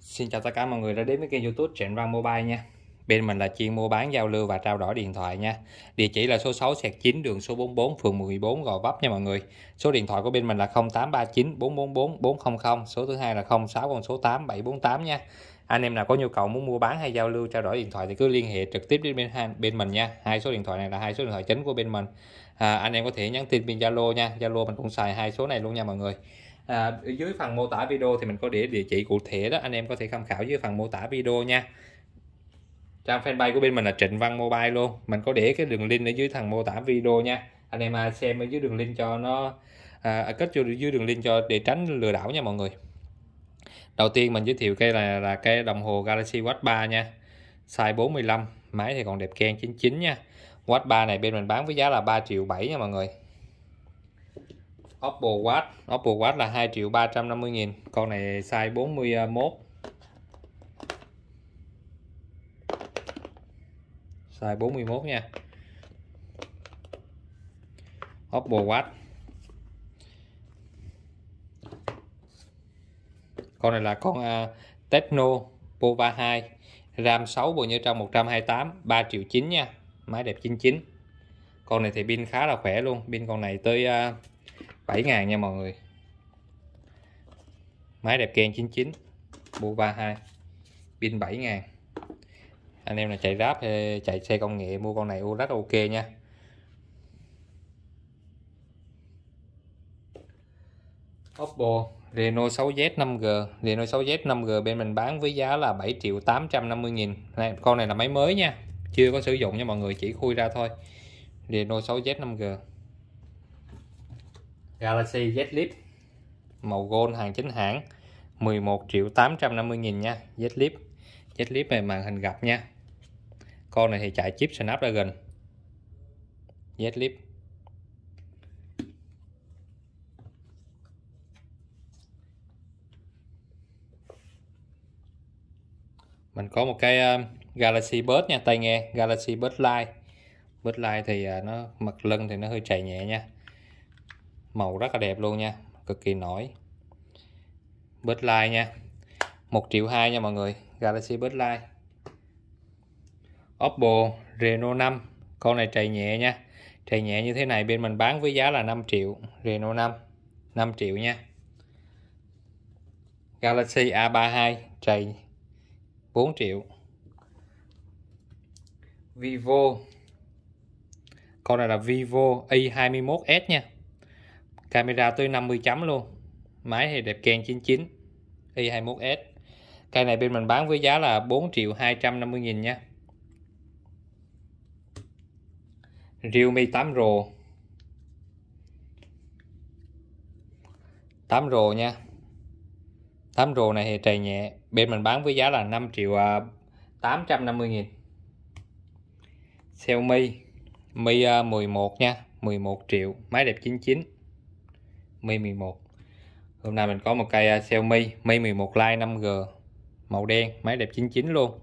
Xin chào tất cả mọi người đã đến với kênh youtube Trịnh Văn Mobile nha Bên mình là chuyên mua bán giao lưu và trao đổi điện thoại nha Địa chỉ là số 6 sẹt 9 đường số 44 phường 14 Gò Vấp nha mọi người Số điện thoại của bên mình là 0839 444 400 Số thứ hai là 06 con số 8748 nha anh em nào có nhu cầu muốn mua bán hay giao lưu trao đổi điện thoại thì cứ liên hệ trực tiếp đến bên bên mình nha hai số điện thoại này là hai số điện thoại chính của bên mình à, anh em có thể nhắn tin bên zalo nha zalo mình cũng xài hai số này luôn nha mọi người à, dưới phần mô tả video thì mình có để địa chỉ cụ thể đó anh em có thể tham khảo dưới phần mô tả video nha trang fanpage của bên mình là Trịnh Văn Mobile luôn mình có để cái đường link ở dưới thằng mô tả video nha anh em à, xem ở dưới đường link cho nó à, à kết cho dưới đường link cho để tránh lừa đảo nha mọi người đầu tiên mình giới thiệu cây là là cây đồng hồ Galaxy Watch 3 nha size 45 máy thì còn đẹp ken 99 nha Watch 3 này bên mình bán với giá là 3 triệu 7 nha mọi người Oppo Watch Oppo Watch là 2 triệu 350 nghìn con này size 41 size 41 nha Oppo Watch con này là con uh, Tecno Pova 2 RAM 6 bộ nhớ trong 128 3 triệu 9 nha máy đẹp 99 con này thì pin khá là khỏe luôn pin con này tới uh, 7 ngàn nha mọi người máy đẹp ken 99 bu 32 pin 7 ngàn anh em là chạy ráp hay chạy xe công nghệ mua con này ô rất ok nha Oppo Reno 6Z 5G Reno 6Z 5G bên mình bán với giá là 7 triệu 850 nghìn này, con này là máy mới nha chưa có sử dụng nha mọi người chỉ khui ra thôi Reno 6Z 5G Galaxy Z Flip màu gold hàng chính hãng 11 triệu 850 nghìn nha Z Flip Z Flip này màn hình gập nha con này thì chạy chip Snapdragon Z Flip mình có một cái ờ, Galaxy Buds nha tai nghe Galaxy Buds Lite Buds Lite thì ờ, nó mặt lưng thì nó hơi chạy nhẹ nha màu rất là đẹp luôn nha cực kỳ nổi bớt like nha 1 triệu 2 nha mọi người Galaxy bớt like Oppo Reno 5 con này chạy nhẹ nha chạy nhẹ như thế này bên mình bán với giá là 5 triệu Reno 5 5 triệu nha Galaxy A32 chạy 4 triệu Vivo con này là Vivo i21s nha camera tới 50 chấm luôn máy thì đẹp ken 99 i21s cây này bên mình bán với giá là 4 triệu 250 nghìn nha Realme 8 Pro 8 Pro nha 8 Pro này thì trầy nhẹ bên mình bán với giá là 5 triệu 850 à, nghìn Xiaomi Mi 11 à, nha 11 triệu máy đẹp 99 Mi 11 hôm nay mình có một cây à, Xiaomi Mi 11 Lite 5G màu đen máy đẹp 99 luôn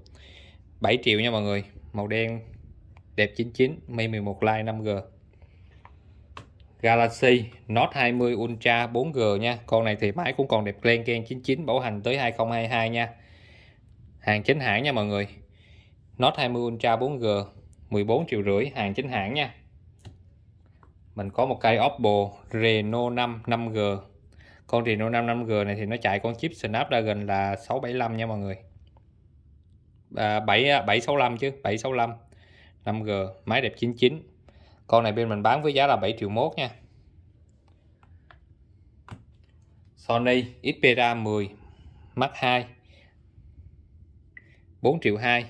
7 triệu nha mọi người màu đen đẹp 99 Mi 11 Lite 5G Galaxy Note 20 Ultra 4G nha con này thì máy cũng còn đẹp len ken 99 bảo hành tới 2022 nha hàng chính hãng nha mọi người Note 20 Ultra 4G 14 triệu rưỡi hàng chính hãng nha mình có một cây Oppo Reno 5 5G con Reno 5 5G này thì nó chạy con chip Snapdragon là 675 nha mọi người à, 7 765 à, chứ 765 5G máy đẹp 99 con này bên mình bán với giá là 7 triệu mốt nha Sony Xperia 10 Mark 2 4 triệu 2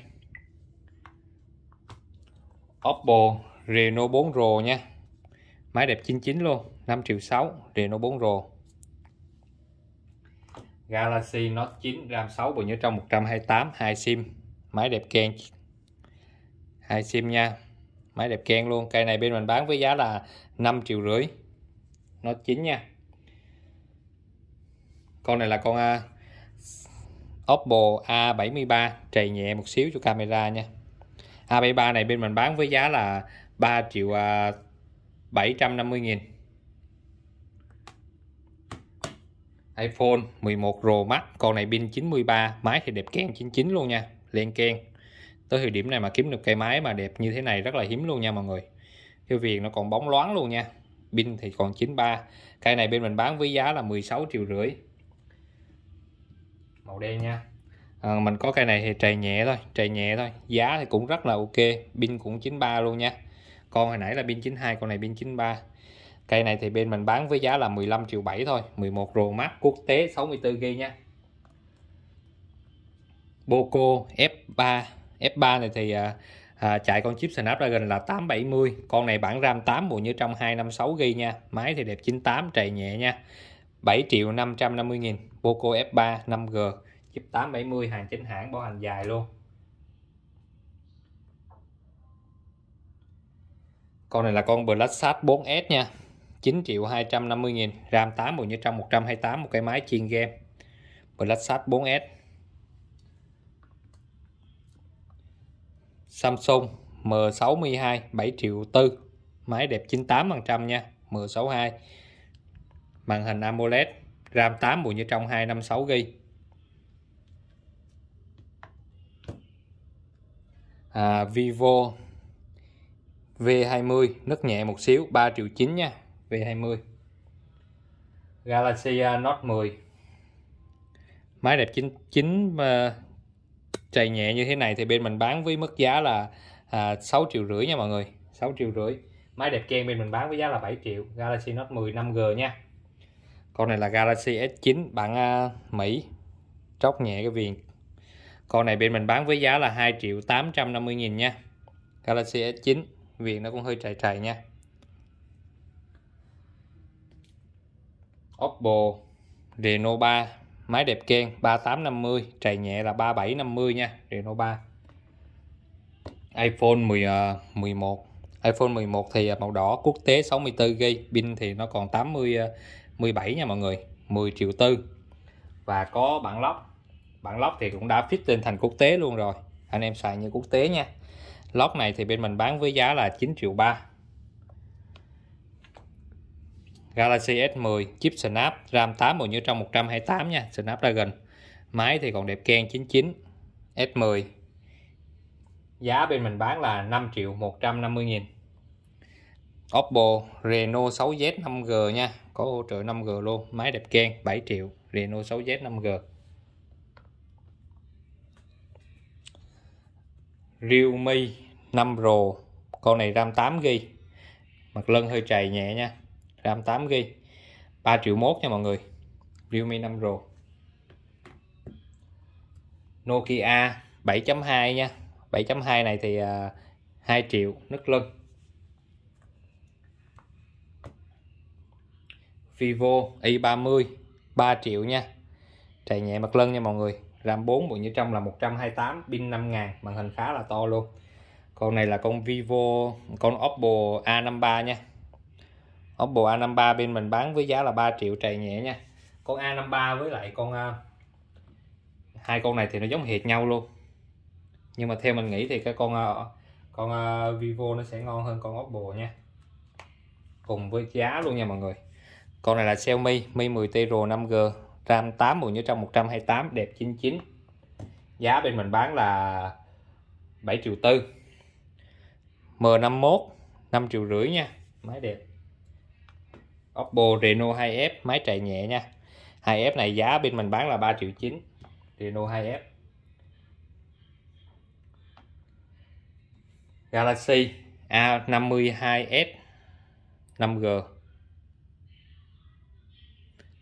Oppo Reno 4 Pro nha máy đẹp 99 luôn 5 triệu 6 Reno 4 Pro Galaxy Note 9 RAM 6 bộ nhớ trong 128 2 sim máy đẹp keng 2 sim nha máy đẹp keng luôn cây này bên mình bán với giá là 5 triệu rưỡi Note 9 nha con này là con uh, Oppo A73 trầy nhẹ một xíu cho camera nha A73 này bên mình bán với giá là 3 triệu uh, 750.000 iPhone 11 Pro Max con này pin 93 máy thì đẹp keng 99 luôn nha liền keng tới thời điểm này mà kiếm được cây máy mà đẹp như thế này rất là hiếm luôn nha mọi người theo viền nó còn bóng loáng luôn nha pin thì còn 93 cây này bên mình bán với giá là 16 triệu rưỡi màu đen nha à, mình có cây này thì trầy nhẹ thôi trầy nhẹ thôi giá thì cũng rất là ok pin cũng 93 luôn nha con hồi nãy là pin 92 con này pin 93 cây này thì bên mình bán với giá là 15 triệu 7 thôi 11 Pro mát quốc tế 64 g nha Boco F3 F3 này thì à, à, chạy con chip Snapdragon là 870 con này bản RAM 8 bộ như trong 256 g nha máy thì đẹp 98 trầy nhẹ nha 7 triệu 550 nghìn boco F3 5G chip 870 hàng chính hãng bảo hành dài luôn con này là con Blacksat 4S nha 9 triệu 250 nghìn RAM 8 bộ nhớ trong 128 một cái máy chuyên game Blacksat 4S Samsung M62 7 triệu tư máy đẹp 98% nha M62 màn hình AMOLED RAM 8 bộ nhớ trong 256GB à, Vivo V20 nứt nhẹ một xíu 3 triệu 9 nha V20 Galaxy à, Note 10 máy đẹp chính 99 à, uh, trầy nhẹ như thế này thì bên mình bán với mức giá là à, 6 triệu rưỡi nha mọi người 6 triệu rưỡi máy đẹp ken bên mình bán với giá là 7 triệu Galaxy Note 10 5G nha con này là Galaxy S9 bản uh, Mỹ tróc nhẹ cái viền con này bên mình bán với giá là 2 triệu 850 nghìn nha Galaxy S9 viền nó cũng hơi trầy trầy nha Oppo Reno 3 máy đẹp ken 3850 trầy nhẹ là 3750 nha Reno 3 iPhone 10, uh, 11 iPhone 11 thì à, màu đỏ quốc tế 64GB pin thì nó còn 80 uh, 17 nha mọi người 10 triệu tư và có bản lóc bản lóc thì cũng đã fit lên thành quốc tế luôn rồi anh em xài như quốc tế nha lót này thì bên mình bán với giá là 9 triệu 3 Galaxy S10 chip Snap RAM 8 bộ nhớ trong 128 nha Snapdragon máy thì còn đẹp keng 99 S10 giá bên mình bán là 5 triệu 150 nghìn Oppo Reno 6Z 5G nha có hỗ trợ 5G luôn máy đẹp keng 7 triệu Reno 6Z 5G Realme 5 Pro con này RAM 8GB mặt lưng hơi trầy nhẹ nha RAM 8GB 3 triệu mốt nha mọi người Realme 5 Pro Nokia 7.2 nha 7.2 này thì 2 à, triệu nứt lưng Vivo i30 3 triệu nha trầy nhẹ mặt lưng nha mọi người RAM 4 bộ nhớ trong là 128 pin 5000 màn hình khá là to luôn con này là con Vivo con Oppo A53 nha Oppo A53 bên mình bán với giá là 3 triệu trầy nhẹ nha con A53 với lại con à, hai con này thì nó giống hệt nhau luôn nhưng mà theo mình nghĩ thì cái con à, con à, Vivo nó sẽ ngon hơn con Oppo nha cùng với giá luôn nha mọi người con này là Xiaomi Mi 10T Pro 5G 180 cũng như trong 128 đẹp 99 giá bên mình bán là 7 triệu tư M51 5 triệu rưỡi nha máy đẹp Oppo Reno 2F máy chạy nhẹ nha 2F này giá bên mình bán là 3 triệu 9 Reno 2F Galaxy A52s 5G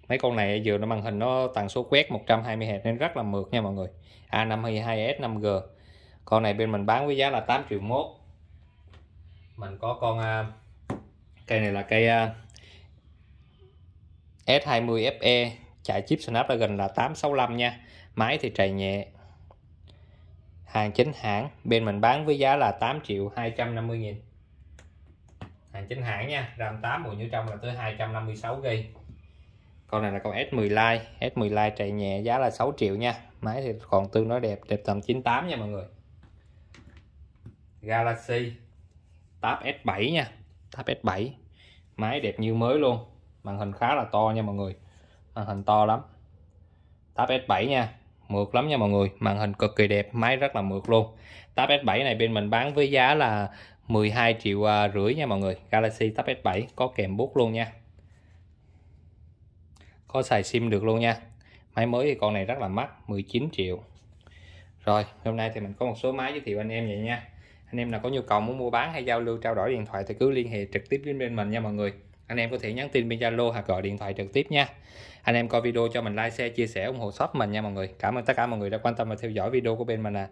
mấy con này vừa nó màn hình nó tần số quét 120 Hz nên rất là mượt nha mọi người A52s 5G con này bên mình bán với giá là 8 triệu mốt mình có con à, cây này là cây uh, à, S20FE chạy chip Snapdragon là 865 nha máy thì chạy nhẹ hàng chính hãng bên mình bán với giá là 8 triệu 250 nghìn hàng chính hãng nha RAM 8 bộ nhớ trong là tới 256 GB con này là con S10 Lite S10 Lite chạy nhẹ giá là 6 triệu nha máy thì còn tương đối đẹp đẹp tầm 98 nha mọi người Galaxy Tab S7 nha Tab S7 máy đẹp như mới luôn màn hình khá là to nha mọi người màn hình to lắm Tab S7 nha mượt lắm nha mọi người màn hình cực kỳ đẹp máy rất là mượt luôn Tab S7 này bên mình bán với giá là 12 triệu à, rưỡi nha mọi người Galaxy Tab S7 có kèm bút luôn nha có xài sim được luôn nha máy mới thì con này rất là mắc 19 triệu rồi hôm nay thì mình có một số máy giới thiệu anh em vậy nha anh em nào có nhu cầu muốn mua bán hay giao lưu trao đổi điện thoại thì cứ liên hệ trực tiếp với bên mình nha mọi người anh em có thể nhắn tin bên Zalo hoặc gọi điện thoại trực tiếp nha anh em coi video cho mình like share chia sẻ ủng hộ shop mình nha mọi người cảm ơn tất cả mọi người đã quan tâm và theo dõi video của bên mình à